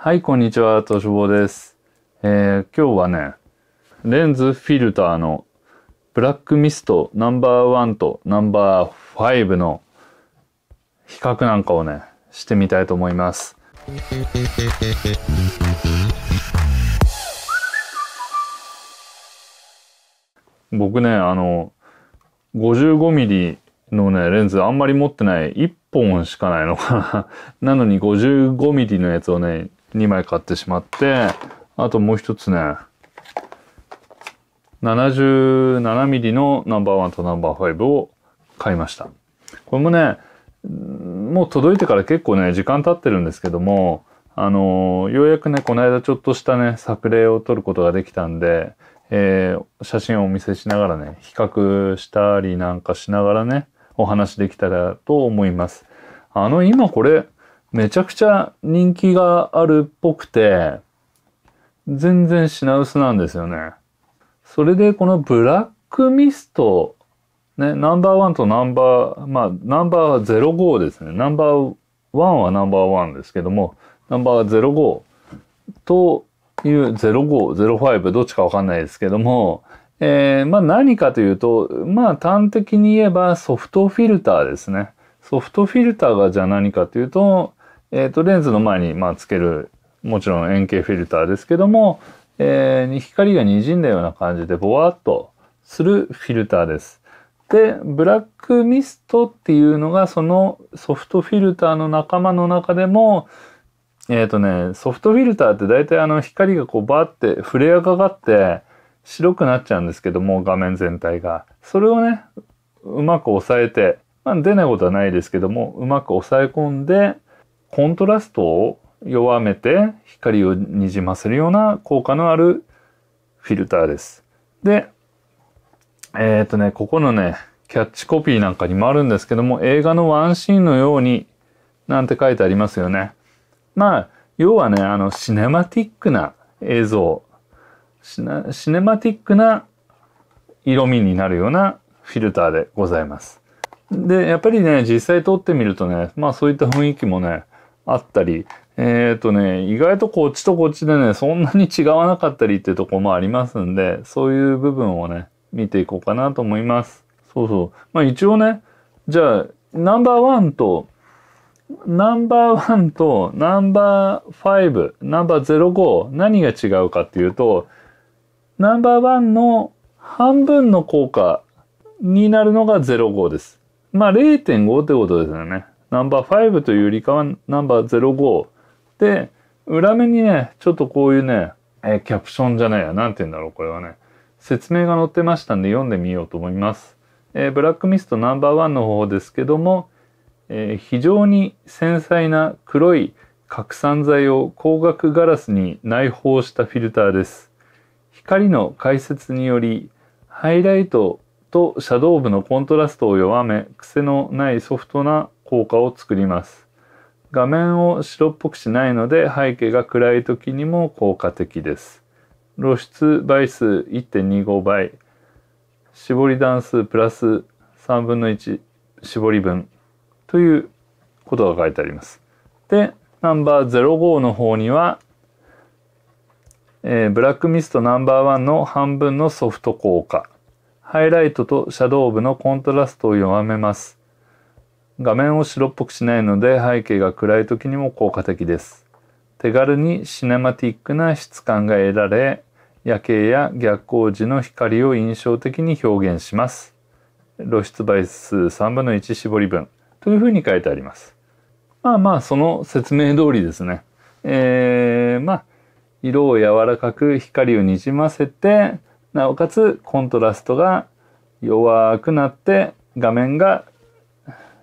はい、こんにちは、としぼです。えー、今日はね、レンズフィルターのブラックミストナンバーワンとナンバーファイブの比較なんかをね、してみたいと思います。僕ね、あの、55mm のね、レンズあんまり持ってない、1本しかないのかな。なのに 55mm のやつをね、2枚買ってしまって、あともう一つね、77mm のナンバーワンとナンバー5を買いました。これもね、もう届いてから結構ね、時間経ってるんですけども、あのー、ようやくね、この間ちょっとしたね、作例を撮ることができたんで、えー、写真をお見せしながらね、比較したりなんかしながらね、お話できたらと思います。あの、今これ、めちゃくちゃ人気があるっぽくて、全然品薄なんですよね。それでこのブラックミスト、ね、ナンバーワンとナンバー、まあ、ナンバー05ですね。ナンバーワンはナンバーワンですけども、ナンバー05という05、05どっちかわかんないですけども、えー、まあ何かというと、まあ端的に言えばソフトフィルターですね。ソフトフィルターがじゃあ何かというと、えっ、ー、と、レンズの前に、まあ、つける、もちろん円形フィルターですけども、えー、光が滲んだような感じで、ぼわっとするフィルターです。で、ブラックミストっていうのが、そのソフトフィルターの仲間の中でも、えっ、ー、とね、ソフトフィルターって大体あの光がこうバーってフレアかかって、白くなっちゃうんですけども、画面全体が。それをね、うまく抑えて、まあ、出ないことはないですけども、うまく抑え込んで、コントラストを弱めて光をにじませるような効果のあるフィルターです。で、えっ、ー、とね、ここのね、キャッチコピーなんかにもあるんですけども、映画のワンシーンのようになんて書いてありますよね。まあ、要はね、あの、シネマティックな映像、シネマティックな色味になるようなフィルターでございます。で、やっぱりね、実際撮ってみるとね、まあそういった雰囲気もね、あったり、えっ、ー、とね、意外とこっちとこっちでね、そんなに違わなかったりっていうとこもありますんで、そういう部分をね、見ていこうかなと思います。そうそう。まあ一応ね、じゃあ、ナンバーワンと、ナンバーワンとナンバーファイブ、ナンバーゼロ五、何が違うかっていうと、ナンバーワンの半分の効果になるのがゼロ五です。まあ0.5ってことですよね。ナンバー5というよりかはナンバー05で裏面にねちょっとこういうね、えー、キャプションじゃないや何て言うんだろうこれはね説明が載ってましたんで読んでみようと思います、えー、ブラックミストナンバーワンの方ですけども、えー、非常に繊細な黒い拡散剤を光学ガラスに内包したフィルターです光の解説によりハイライトとシャドウ部のコントラストを弱め癖のないソフトな効果を作ります。画面を白っぽくしないので背景が暗い時にも効果的です。露出倍数1.25倍、絞り段数プラス3分の1絞り分ということが書いてあります。で、ナンバー05の方には、えー、ブラックミストナンバー1の半分のソフト効果、ハイライトとシャドウ部のコントラストを弱めます。画面を白っぽくしないので背景が暗い時にも効果的です。手軽にシネマティックな質感が得られ、夜景や逆光時の光を印象的に表現します。露出倍数3分の1絞り分というふうに書いてあります。まあまあその説明通りですね。えー、まあ色を柔らかく光をにじませてなおかつコントラストが弱くなって画面が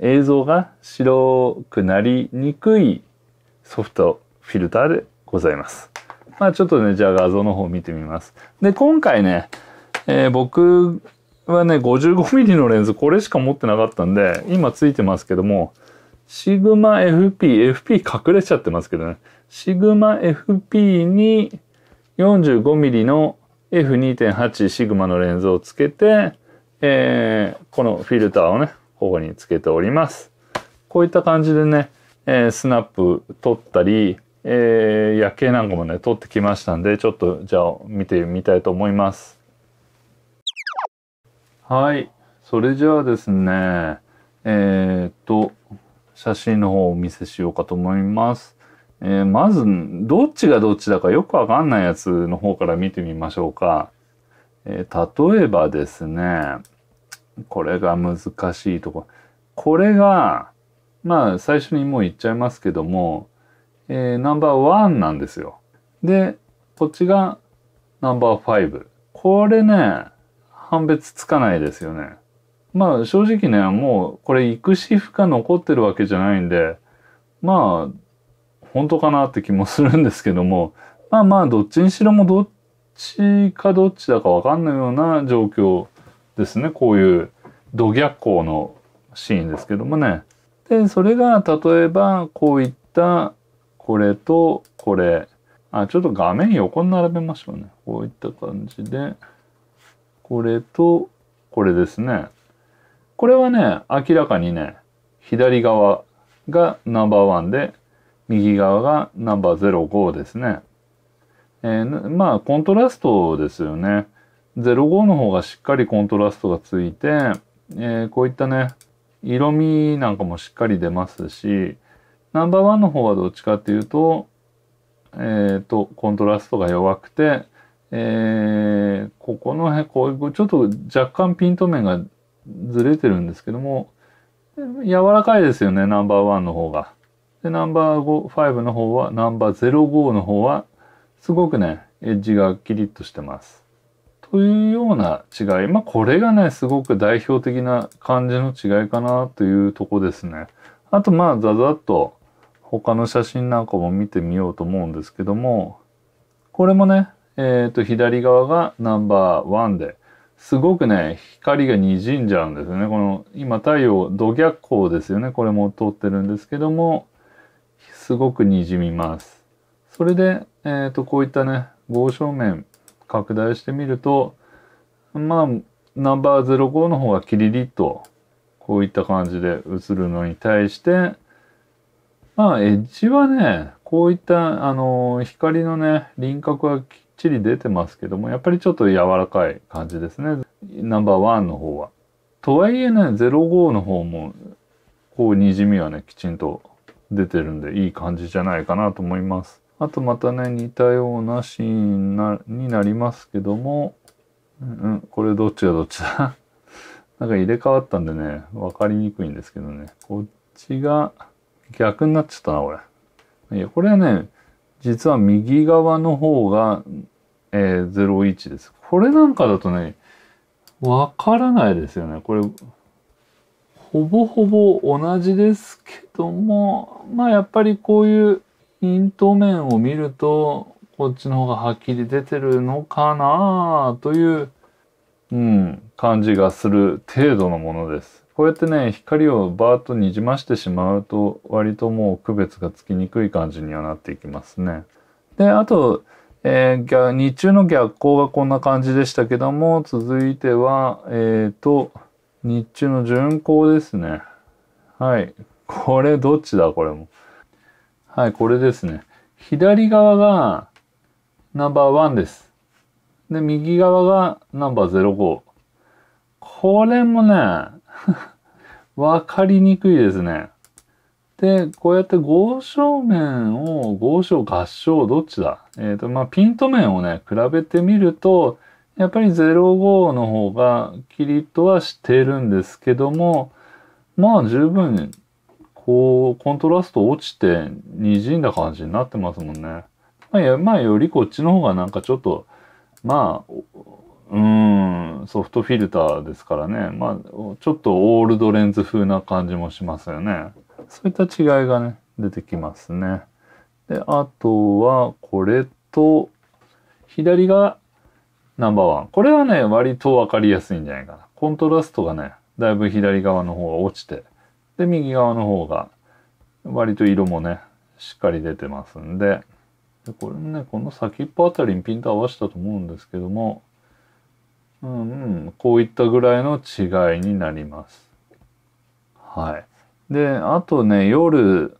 映像が白くなりにくいソフトフィルターでございます。まあちょっとね、じゃあ画像の方見てみます。で、今回ね、えー、僕はね、55mm のレンズこれしか持ってなかったんで、今ついてますけども、シグマ FP、FP 隠れちゃってますけどね、シグマ FP に 45mm の F2.8 シグマのレンズをつけて、えー、このフィルターをね、こにつけております。こういった感じでね、えー、スナップ取ったり、えー、夜景なんかもね、撮ってきましたんで、ちょっとじゃあ見てみたいと思います。はい。それじゃあですね、えー、っと、写真の方をお見せしようかと思います。えー、まず、どっちがどっちだかよくわかんないやつの方から見てみましょうか。え例えばですね、これが難しいとここれがまあ最初にもう言っちゃいますけども、えー、ナンバーワンなんですよでこっちがナンバーファイブこれね判別つかないですよねまあ正直ねもうこれ育し負荷残ってるわけじゃないんでまあ本当かなって気もするんですけどもまあまあどっちにしろもどっちかどっちだかわかんないような状況ですねこういうド逆光のシーンですけどもね。でそれが例えばこういったこれとこれあちょっと画面横に並べましょうねこういった感じでこれとこれですねこれはね明らかにね左側がナンバーワンで右側がナンバー05ですね、えー、まあコントラストですよね05の方がしっかりコントラストがついて、えー、こういったね、色味なんかもしっかり出ますし、ナンバーワンの方はどっちかっていうと、えっ、ー、と、コントラストが弱くて、えー、ここの辺、こう、ちょっと若干ピント面がずれてるんですけども、柔らかいですよね、ナンバーワンの方が。で、ナンバー5の方は、ナンバー05の方は、すごくね、エッジがキリッとしてます。というような違い。まあ、これがね、すごく代表的な感じの違いかなというとこですね。あと、まあ、ざざっと他の写真なんかも見てみようと思うんですけども、これもね、えっ、ー、と、左側がナンバーワンで、すごくね、光が滲んじゃうんですよね。この、今太陽、土逆光ですよね。これも通ってるんですけども、すごく滲みます。それで、えっ、ー、と、こういったね、合正面拡大してみると、まあ、ナンバー05の方がキリリとこういった感じで映るのに対して、まあ、エッジはね、こういった、あの、光のね、輪郭はきっちり出てますけども、やっぱりちょっと柔らかい感じですね。ナンバーワンの方は。とはいえね、05の方も、こう、にじみはね、きちんと出てるんで、いい感じじゃないかなと思います。あとまたね、似たようなシーンなになりますけども、うん、ん、これどっちがどっちだ なんか入れ替わったんでね、わかりにくいんですけどね。こっちが逆になっちゃったな、これ。いや、これはね、実は右側の方が、えー、01です。これなんかだとね、わからないですよね。これ、ほぼほぼ同じですけども、まあやっぱりこういうイント面を見ると、こっちの方がはっきり出てるのかなという、うん、感じがする程度のものです。こうやってね、光をバーッとにじましてしまうと、割ともう区別がつきにくい感じにはなっていきますね。で、あと、えー、日中の逆光がこんな感じでしたけども、続いては、えーと、日中の巡光ですね。はい。これどっちだこれも。はい、これですね。左側がナンバーワンです。で、右側がナンバー05。これもね、わかりにくいですね。で、こうやって合正面を、合正、合掌。どっちだえっ、ー、と、まあ、ピント面をね、比べてみると、やっぱり05の方がキリッとはしてるんですけども、まあ十分こうコントラスト落ちてにじんだ感じになってますもんね。まあ、まあ、よりこっちの方がなんかちょっとまあうんソフトフィルターですからねまあちょっとオールドレンズ風な感じもしますよね。そういった違いがね出てきますね。であとはこれと左がナンバーワン。これはね割と分かりやすいんじゃないかな。コントラストがねだいぶ左側の方が落ちてで、右側の方が、割と色もね、しっかり出てますんで、でこれもね、この先っぽあたりにピント合わせたと思うんですけども、うん、うん、こういったぐらいの違いになります。はい。で、あとね、夜、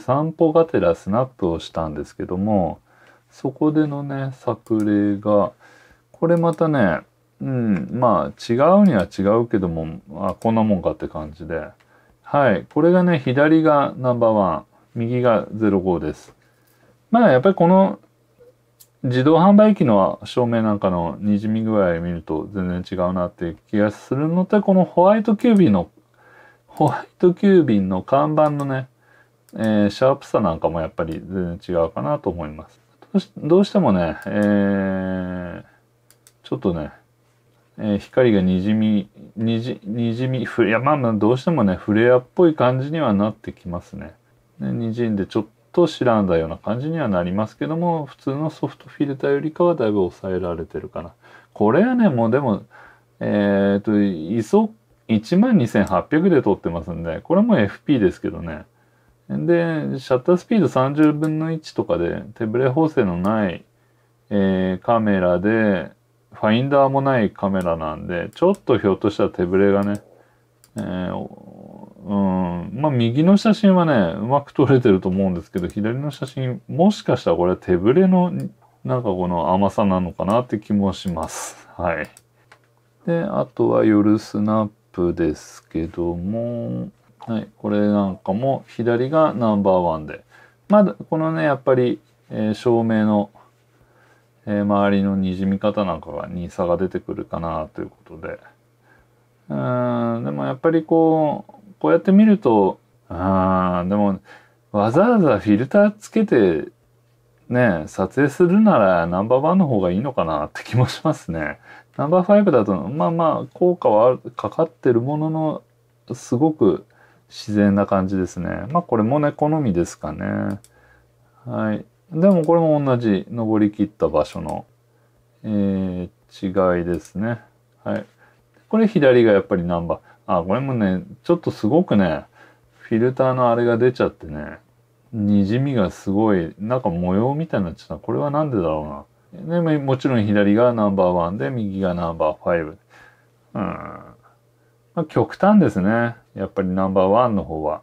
散歩がてらスナップをしたんですけども、そこでのね、作例が、これまたね、うん、まあ違うには違うけども、あ、こんなもんかって感じで、はい。これがね、左がナンバーワン、右が05です。まあ、やっぱりこの自動販売機の照明なんかのにじみ具合を見ると全然違うなっていう気がするので、このホワイトキュービンの、ホワイトキュービンの看板のね、えー、シャープさなんかもやっぱり全然違うかなと思います。どうしてもね、えー、ちょっとね、えー、光がにじみにじにじみいやまあまあどうしてもねフレアっぽい感じにはなってきますね。ねにじんでちょっと白んだような感じにはなりますけども普通のソフトフィルターよりかはだいぶ抑えられてるかな。これはねもうでもえっ、と ISO 12,800で撮ってますんでこれも FP ですけどね。でシャッタースピード30分の1とかで手ブレ補正のない、えー、カメラでファインダーもないカメラなんで、ちょっとひょっとしたら手ぶれがね、えー、うん、まあ右の写真はね、うまく撮れてると思うんですけど、左の写真、もしかしたらこれ手ぶれの、なんかこの甘さなのかなって気もします。はい。で、あとは夜スナップですけども、はい、これなんかも左がナンバーワンで、まだ、このね、やっぱり、えー、照明のえー、周りのにじみ方なんかがに差が出てくるかなということでうんでもやっぱりこうこうやって見るとあでもわざわざフィルターつけてね撮影するならナンバーワンの方がいいのかなって気もしますね。ナンバーファイブだとまあまあ効果はかかってるもののすごく自然な感じですね。まあこれもね好みですかね。はい。でもこれも同じ登り切った場所の、えー、違いですね。はい。これ左がやっぱりナンバー。あ、これもね、ちょっとすごくね、フィルターのあれが出ちゃってね、にじみがすごい、なんか模様みたいになっちゃった。これは何でだろうな。でもちろん左がナンバーワンで、右がナンバーファイブ。うん。まあ、極端ですね。やっぱりナンバーワンの方は。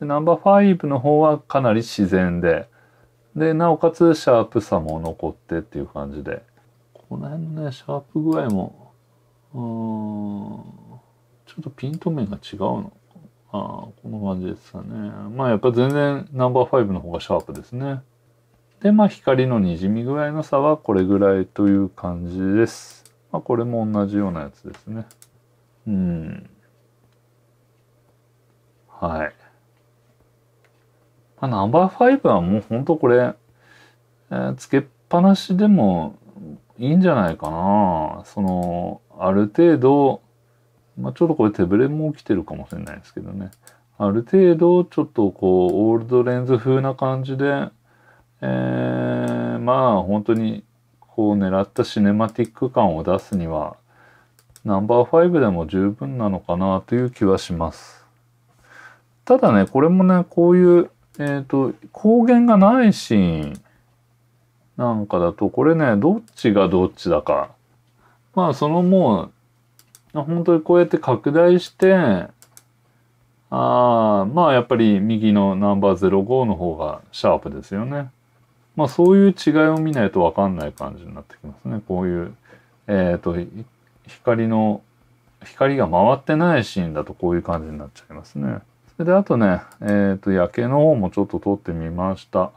ナンバーファイブの方はかなり自然で、で、なおかつシャープさも残ってっていう感じで、この辺のね、シャープ具合も、うん、ちょっとピント面が違うのああ、この感じですかね。まあやっぱ全然ナンバー5の方がシャープですね。で、まあ光のにじみ具合の差はこれぐらいという感じです。まあこれも同じようなやつですね。うん。はい。まあ、ナンバー5はもうほんとこれ、えー、つけっぱなしでもいいんじゃないかな。その、ある程度、まあ、ちょっとこれ手ぶれも起きてるかもしれないですけどね。ある程度、ちょっとこう、オールドレンズ風な感じで、えー、まあ、本当に、こう、狙ったシネマティック感を出すには、ナンバー5でも十分なのかなという気はします。ただね、これもね、こういう、えっ、ー、と、光源がないシーンなんかだと、これね、どっちがどっちだか。まあ、そのもう、本当にこうやって拡大して、ああ、まあやっぱり右のナンバー05の方がシャープですよね。まあそういう違いを見ないとわかんない感じになってきますね。こういう、えっ、ー、と、光の、光が回ってないシーンだとこういう感じになっちゃいますね。で、あとね、えっ、ー、と、焼けの方もちょっと撮ってみました。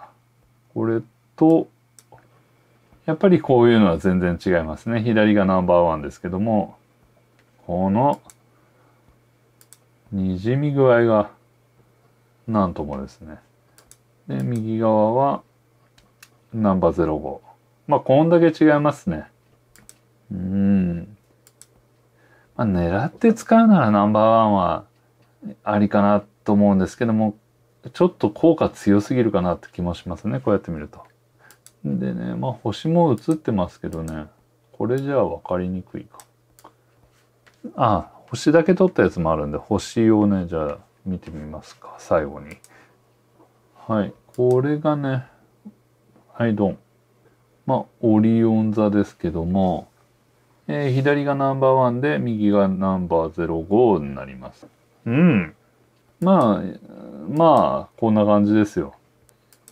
これと、やっぱりこういうのは全然違いますね。左がナンバーワンですけども、この、にじみ具合が、なんともですね。で、右側は、ナンバー05。まあ、こんだけ違いますね。うん。まあ、狙って使うならナンバーワンはありかなと思うんですけどもちょっと効果強すぎるかなって気もしますねこうやって見ると。でねまあ星も映ってますけどねこれじゃあ分かりにくいか。ああ星だけ撮ったやつもあるんで星をねじゃあ見てみますか最後に。はいこれがねはいドン。まあオリオン座ですけども、えー、左がナンバーワンで右がナンバー05になります。うん。まあ、まあ、こんな感じですよ。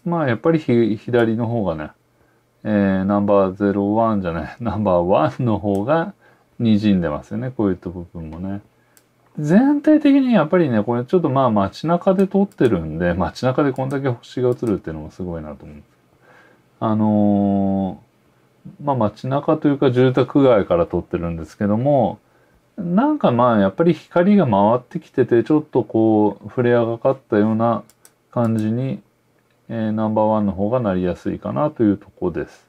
まあ、やっぱり左の方がね、えー、ナンバー01じゃない、ナンバー1の方が滲んでますよね、こういった部分もね。全体的にやっぱりね、これちょっとまあ街中で撮ってるんで、街中でこんだけ星が映るっていうのもすごいなと思う。あのー、まあ街中というか住宅街から撮ってるんですけども、なんかまあやっぱり光が回ってきててちょっとこうフレアがかったような感じに、えー、ナンバーワンの方がなりやすいかなというとこです。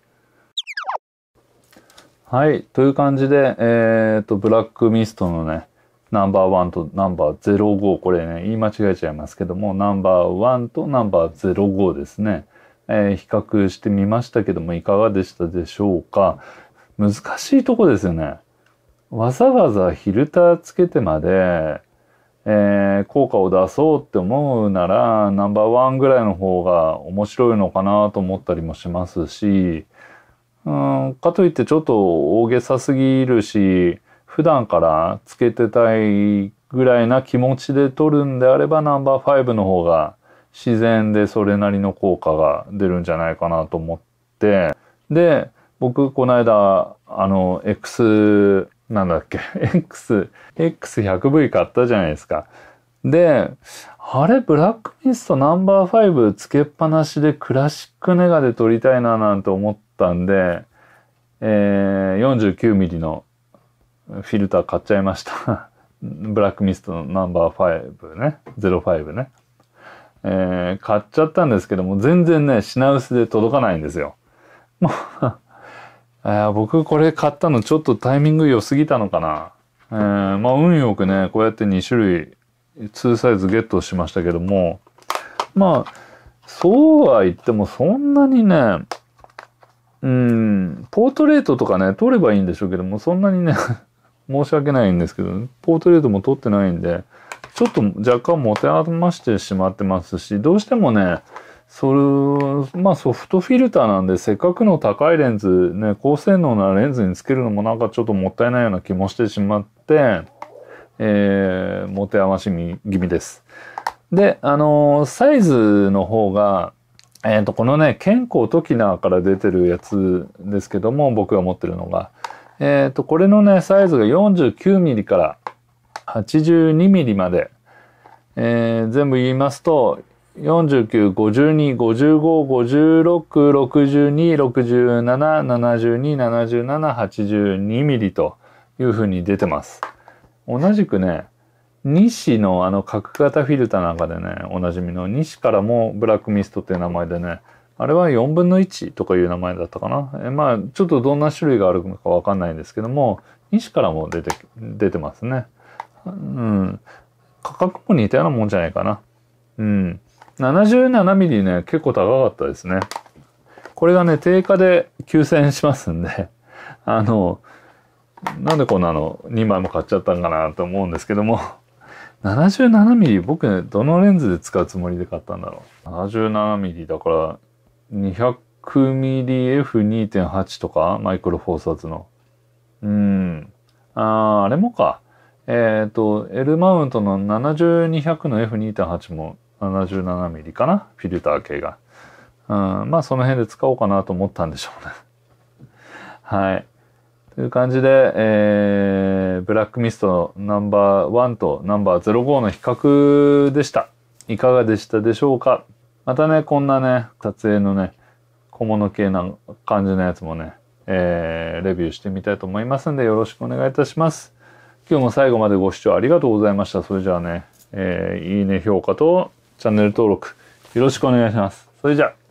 はい。という感じで、えー、っと、ブラックミストのね、ナンバーワンとナンバー05、これね、言い間違えちゃいますけども、ナンバーワンとナンバー05ですね。えー、比較してみましたけども、いかがでしたでしょうか難しいとこですよね。わざわざフィルターつけてまで、えー、効果を出そうって思うなら、ナンバーワンぐらいの方が面白いのかなと思ったりもしますし、うん、かといってちょっと大げさすぎるし、普段からつけてたいぐらいな気持ちで撮るんであればナンバー5の方が自然でそれなりの効果が出るんじゃないかなと思って、で、僕この間、あの、X なんだっけ、X、X100V 買ったじゃないですか。で、あれ、ブラックミストナンバー5つけっぱなしでクラシックネガで撮りたいななんて思ったんで、えー、49mm のフィルター買っちゃいました。ブラックミストのナンバー5ね、05ね。えー、買っちゃったんですけども、全然ね、品薄で届かないんですよ。もう僕これ買ったのちょっとタイミング良すぎたのかな。えー、まあ運よくね、こうやって2種類、2サイズゲットしましたけども、まあ、そうは言ってもそんなにね、うん、ポートレートとかね、撮ればいいんでしょうけども、そんなにね 申し訳ないんですけど、ポートレートも撮ってないんで、ちょっと若干持て余してしまってますし、どうしてもね、それまあソフトフィルターなんでせっかくの高いレンズね高性能なレンズにつけるのもなんかちょっともったいないような気もしてしまってえー、持て余し気味です。で、あのー、サイズの方が、えっ、ー、と、このね、健康トキナーから出てるやつですけども、僕が持ってるのが。えっ、ー、と、これのね、サイズが 49mm から 82mm まで、えー、全部言いますと、49、52、55、56、62、67、72、77、82ミリというふうに出てます。同じくね、西のあの角型フィルターなんかでね、おなじみの西からもブラックミストっていう名前でね、あれは4分の1とかいう名前だったかな。えまあ、ちょっとどんな種類があるのかわかんないんですけども、西からも出て、出てますね。うん。価格も似たようなもんじゃないかな。うん。77ミリね、結構高かったですね。これがね、定価で9000円しますんで、あの、なんでこんなの2枚も買っちゃったんかなと思うんですけども、77ミリ僕ね、どのレンズで使うつもりで買ったんだろう。77ミリだから、200ミリ F2.8 とか、マイクロフォーサーズの。うん。あー、あれもか。えっ、ー、と、L マウントの7200の F2.8 も77ミリかなフィルター系が。うん、まあその辺で使おうかなと思ったんでしょうね。はい。という感じで、えー、ブラックミストのナンバー1とナンバー05の比較でした。いかがでしたでしょうかまたね、こんなね、撮影のね、小物系な感じのやつもね、えー、レビューしてみたいと思いますんで、よろしくお願いいたします。今日も最後までご視聴ありがとうございました。それじゃあね、えー、いいね、評価とチャンネル登録よろしくお願いします。それじゃあ。